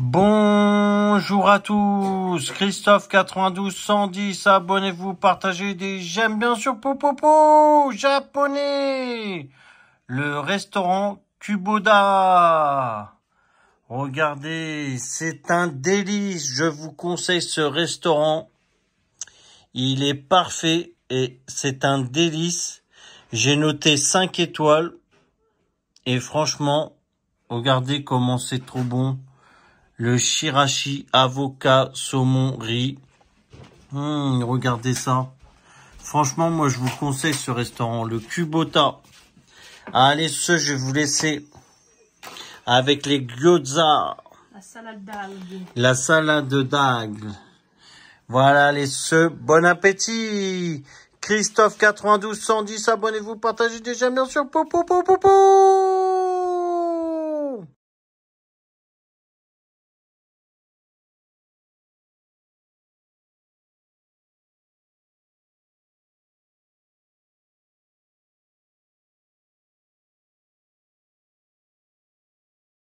Bonjour à tous, Christophe 92 110, abonnez-vous, partagez des j'aime bien sûr Popopo japonais, le restaurant Kuboda. Regardez, c'est un délice, je vous conseille ce restaurant. Il est parfait et c'est un délice. J'ai noté 5 étoiles et franchement, regardez comment c'est trop bon le shirashi, avocat, saumon, riz. Hmm, regardez ça. Franchement, moi, je vous conseille ce restaurant, le Kubota. Allez, ce, je vais vous laisser avec les gyoza. La salade d'algues. La salade Voilà, les ceux. Bon appétit Christophe 92 110, abonnez-vous, partagez déjà, bien sûr. Pou, pou, pou, pou, pou.